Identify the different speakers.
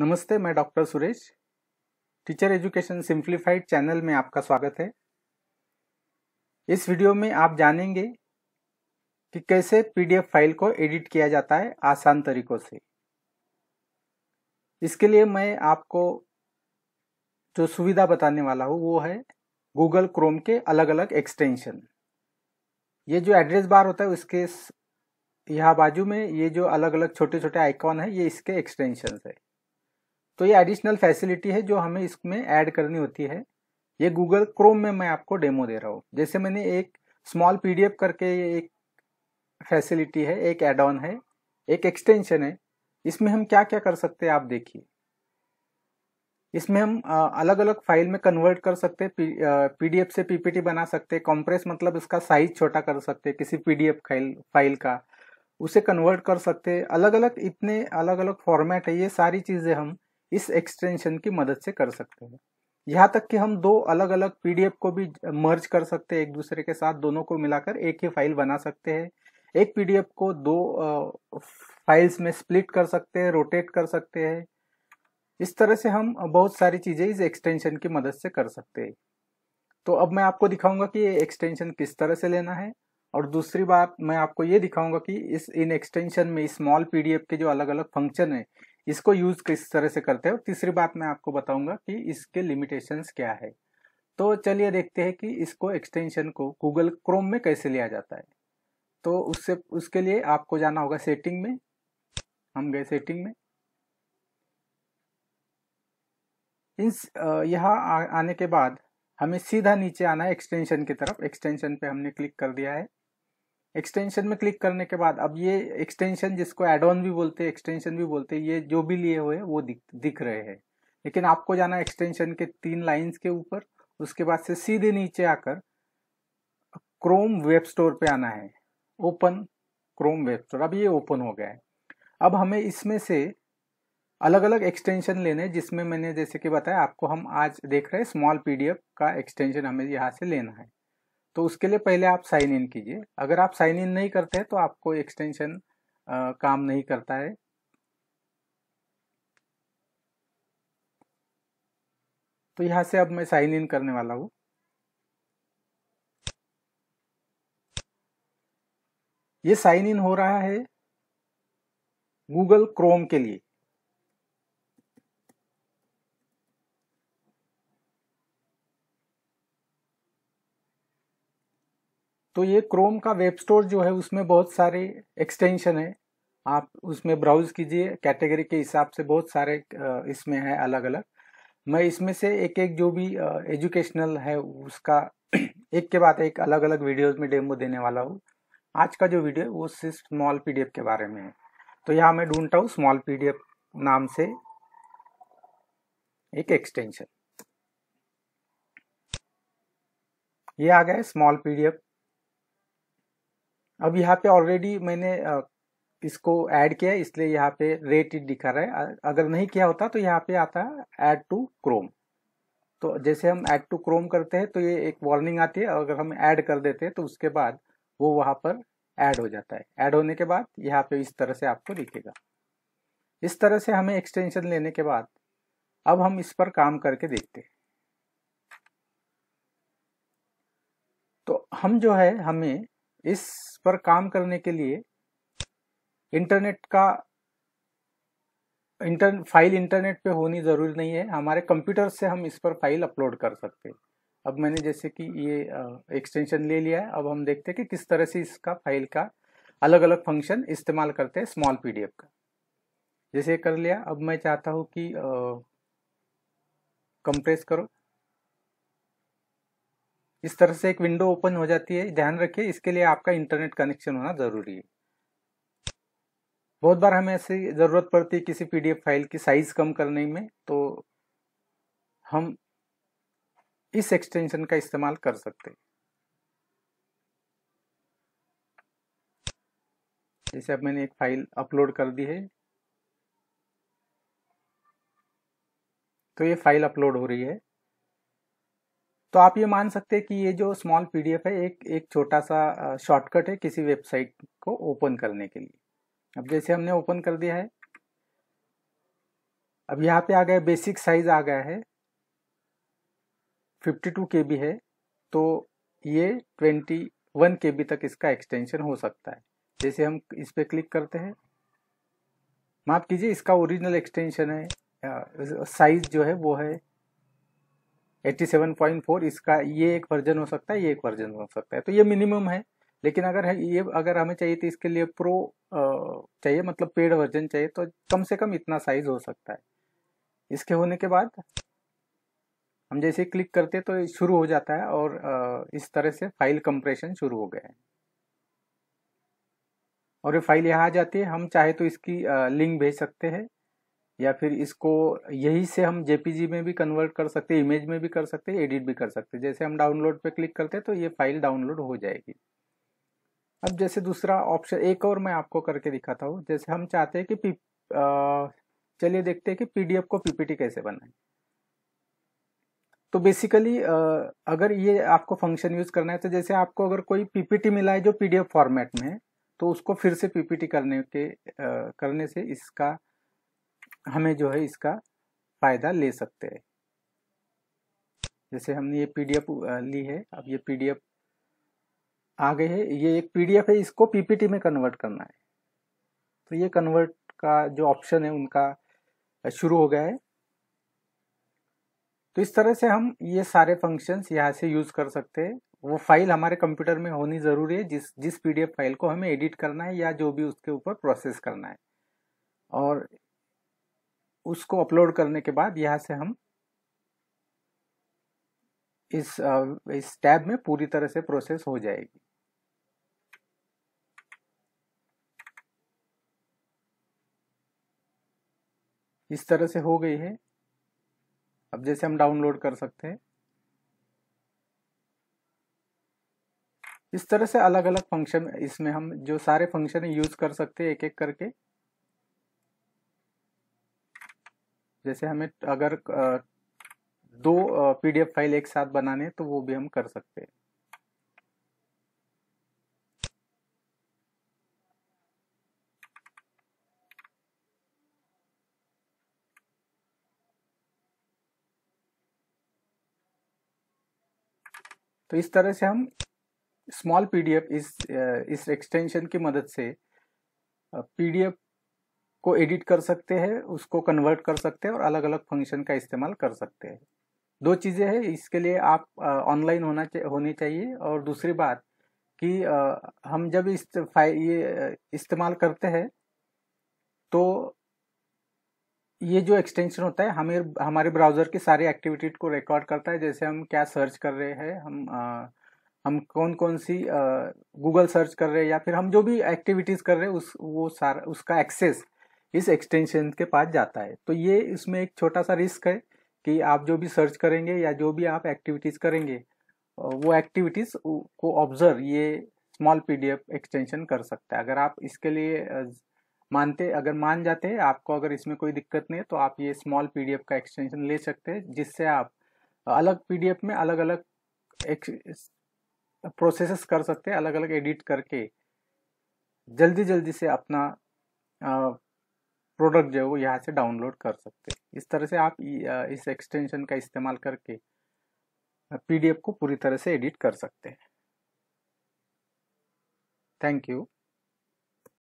Speaker 1: नमस्ते मैं doctor Suresh teacher education simplified channel में आपका स्वागत है इस वीडियो में आप जानेंगे कि कैसे पीडीएफ फाइल को एडिट किया जाता है आसान तरीकों से इसके लिए मैं आपको जो सुविधा बताने वाला हूँ वो है गूगल क्रोम के अलग अलग एक्सटेंशन ये जो एड्रेस बार होता है उसके यहाँ बाजू में ये जो अलग अलग छोटे छोटे आइकॉन है ये इसके एक्सटेंशन है तो ये एडिशनल फैसिलिटी है जो हमें इसमें ऐड करनी होती है ये गूगल क्रोम में मैं आपको डेमो दे रहा हूँ जैसे मैंने एक स्मॉल पीडीएफ करके ये एक फैसिलिटी है एक एड ऑन है एक एक्सटेंशन है इसमें हम क्या क्या कर सकते हैं आप देखिए इसमें हम अलग अलग फाइल में कन्वर्ट कर सकते हैं पीडीएफ से पीपीटी बना सकते हैं कॉम्प्रेस मतलब इसका साइज छोटा कर सकते हैं किसी पीडीएफ फाइल फाइल का उसे कन्वर्ट कर सकते हैं अलग अलग इतने अलग अलग फॉर्मेट है ये सारी चीज़ें हम इस एक्सटेंशन की मदद से कर सकते हैं यहाँ तक कि हम दो अलग अलग पीडीएफ को भी मर्ज कर सकते हैं एक दूसरे के साथ दोनों को मिलाकर एक ही फाइल बना सकते हैं एक पीडीएफ को दो फाइल्स में स्प्लिट कर सकते हैं रोटेट कर सकते हैं इस तरह से हम बहुत सारी चीज़ें इस एक्सटेंशन की मदद से कर सकते हैं तो अब मैं आपको दिखाऊंगा कि ये एक्सटेंशन किस तरह से लेना है और दूसरी बात मैं आपको ये दिखाऊंगा कि इस इन एक्सटेंशन में स्मॉल पीडीएफ के जो अलग अलग फंक्शन है इसको यूज किस तरह से करते हैं तीसरी बात मैं आपको बताऊंगा कि इसके लिमिटेशंस क्या है तो चलिए देखते हैं कि इसको एक्सटेंशन को गूगल क्रोम में कैसे लिया जाता है तो उससे उसके लिए आपको जाना होगा सेटिंग में हम गए सेटिंग में इन यहाँ आने के बाद हमें सीधा नीचे आना है एक्सटेंशन की तरफ एक्सटेंशन पे हमने क्लिक कर दिया है एक्सटेंशन में क्लिक करने के बाद अब ये एक्सटेंशन जिसको एड ऑन भी बोलते हैं एक्सटेंशन भी बोलते हैं ये जो भी लिए हुए वो दिख दिख रहे हैं लेकिन आपको जाना एक्सटेंशन के तीन लाइंस के ऊपर उसके बाद से सीधे नीचे आकर क्रोम वेब स्टोर पे आना है ओपन क्रोम वेब स्टोर अब ये ओपन हो गया है अब हमें इसमें से अलग अलग एक्सटेंशन लेने जिसमें मैंने जैसे कि बताया आपको हम आज देख रहे हैं स्मॉल पीडीएफ का एक्सटेंशन हमें यहाँ से लेना है तो उसके लिए पहले आप साइन इन कीजिए अगर आप साइन इन नहीं करते हैं तो आपको एक्सटेंशन काम नहीं करता है तो यहां से अब मैं साइन इन करने वाला हूं ये साइन इन हो रहा है गूगल क्रोम के लिए तो ये क्रोम का वेब स्टोर जो है उसमें बहुत सारे एक्सटेंशन है आप उसमें ब्राउज कीजिए कैटेगरी के हिसाब से बहुत सारे इसमें है अलग अलग मैं इसमें से एक एक जो भी एजुकेशनल है उसका एक के बाद एक अलग अलग वीडियोस में डेमो देने वाला हूँ आज का जो वीडियो वो सिर्फ स्मॉल पीडीएफ के बारे में है तो यहाँ मैं ढूंढता हूँ स्मॉल पीडीएफ नाम से एक एक्सटेंशन ये आ गया स्मॉल पीडीएफ अब यहाँ पे ऑलरेडी मैंने इसको ऐड किया है इसलिए यहाँ पे रेट इट दिखा रहा है अगर नहीं किया होता तो यहाँ पे आता है ऐड टू क्रोम तो जैसे हम ऐड टू क्रोम करते हैं तो ये एक वार्निंग आती है अगर हम ऐड कर देते हैं तो उसके बाद वो वहाँ पर ऐड हो जाता है ऐड होने के बाद यहाँ पे इस तरह से आपको दिखेगा इस तरह से हमें एक्सटेंशन लेने के बाद अब हम इस पर काम करके देखते हैं तो हम जो है हमें इस पर काम करने के लिए इंटरनेट का इंटर फाइल इंटरनेट पे होनी ज़रूरी नहीं है हमारे कंप्यूटर से हम इस पर फाइल अपलोड कर सकते हैं अब मैंने जैसे कि ये एक्सटेंशन ले लिया है अब हम देखते हैं कि किस तरह से इसका फाइल का अलग अलग फंक्शन इस्तेमाल करते हैं स्मॉल पीडीएफ का जैसे कर लिया अब मैं चाहता हूँ कि कंप्रेस करो इस तरह से एक विंडो ओपन हो जाती है ध्यान रखिए इसके लिए आपका इंटरनेट कनेक्शन होना ज़रूरी है बहुत बार हमें ऐसी ज़रूरत पड़ती है किसी पीडीएफ फाइल की साइज़ कम करने में तो हम इस एक्सटेंशन का इस्तेमाल कर सकते हैं जैसे अब मैंने एक फाइल अपलोड कर दी है तो ये फाइल अपलोड हो रही है तो आप ये मान सकते हैं कि ये जो स्मॉल पीडीएफ है एक एक छोटा सा शॉर्टकट है किसी वेबसाइट को ओपन करने के लिए अब जैसे हमने ओपन कर दिया है अब यहाँ पे आ गया बेसिक साइज आ गया है 52 के है तो ये 21 के तक इसका एक्सटेंशन हो सकता है जैसे हम इस पर क्लिक करते हैं माफ़ कीजिए इसका ओरिजिनल एक्सटेंशन है साइज जो है वो है 87.4 इसका ये एक वर्जन हो सकता है ये एक वर्जन हो सकता है तो ये मिनिमम है लेकिन अगर है ये अगर हमें चाहिए तो इसके लिए प्रो चाहिए मतलब पेड वर्जन चाहिए तो कम से कम इतना साइज हो सकता है इसके होने के बाद हम जैसे क्लिक करते तो शुरू हो जाता है और इस तरह से फाइल कंप्रेशन शुरू हो गया है और ये फाइल यहाँ आ जाती है हम चाहे तो इसकी लिंक भेज सकते हैं या फिर इसको यही से हम जेपीजी में भी कन्वर्ट कर सकते हैं इमेज में भी कर सकते हैं एडिट भी कर सकते हैं जैसे हम डाउनलोड पे क्लिक करते हैं तो ये फाइल डाउनलोड हो जाएगी अब जैसे दूसरा ऑप्शन एक और मैं आपको करके दिखाता हूँ जैसे हम चाहते हैं कि चलिए देखते हैं कि पीडीएफ को पीपीटी कैसे बनाए तो बेसिकली अगर ये आपको फंक्शन यूज करना है तो जैसे आपको अगर कोई पीपीटी मिला है जो पीडीएफ फॉर्मेट में है तो उसको फिर से पीपीटी करने के आ, करने से इसका हमें जो है इसका फ़ायदा ले सकते हैं जैसे हमने ये पीडीएफ ली है अब ये पीडीएफ आ गई है ये एक पीडीएफ है इसको पीपीटी में कन्वर्ट करना है तो ये कन्वर्ट का जो ऑप्शन है उनका शुरू हो गया है तो इस तरह से हम ये सारे फंक्शंस यहाँ से यूज़ कर सकते हैं वो फाइल हमारे कंप्यूटर में होनी ज़रूरी है जिस जिस पीडीएफ फाइल को हमें एडिट करना है या जो भी उसके ऊपर प्रोसेस करना है और उसको अपलोड करने के बाद यहाँ से हम इस इस टैब में पूरी तरह से प्रोसेस हो जाएगी इस तरह से हो गई है अब जैसे हम डाउनलोड कर सकते हैं इस तरह से अलग अलग फंक्शन इसमें हम जो सारे फंक्शन यूज कर सकते हैं एक एक करके जैसे हमें अगर दो पीडीएफ फाइल एक साथ बनाने तो वो भी हम कर सकते हैं तो इस तरह से हम स्मॉल पीडीएफ इस इस एक्सटेंशन की मदद से पीडीएफ को एडिट कर सकते हैं उसको कन्वर्ट कर सकते हैं और अलग अलग फंक्शन का इस्तेमाल कर सकते हैं दो चीज़ें हैं इसके लिए आप ऑनलाइन होना चा, होने चाहिए और दूसरी बात कि आ, हम जब इस ये इस्तेमाल करते हैं तो ये जो एक्सटेंशन होता है हमें हमारे ब्राउज़र की सारी एक्टिविटी को रिकॉर्ड करता है जैसे हम क्या सर्च कर रहे हैं हम आ, हम कौन कौन सी गूगल सर्च कर रहे हैं या फिर हम जो भी एक्टिविटीज़ कर रहे हैं उस वो सारा उसका एक्सेस इस एक्सटेंशन के पास जाता है तो ये इसमें एक छोटा सा रिस्क है कि आप जो भी सर्च करेंगे या जो भी आप एक्टिविटीज़ करेंगे वो एक्टिविटीज़ को ऑब्जर्व ये स्मॉल पीडीएफ एक्सटेंशन कर सकता है अगर आप इसके लिए मानते अगर मान जाते हैं आपको अगर इसमें कोई दिक्कत नहीं है तो आप ये स्मॉल पीडीएफ का एक्सटेंशन ले सकते हैं जिससे आप अलग पीडीएफ में अलग अलग प्रोसेस कर सकते हैं अलग अलग एडिट करके जल्दी जल्दी से अपना प्रोडक्ट जो है वो यहाँ से डाउनलोड कर सकते हैं इस तरह से आप इस एक्सटेंशन का इस्तेमाल करके पीडीएफ को पूरी तरह से एडिट कर सकते हैं थैंक यू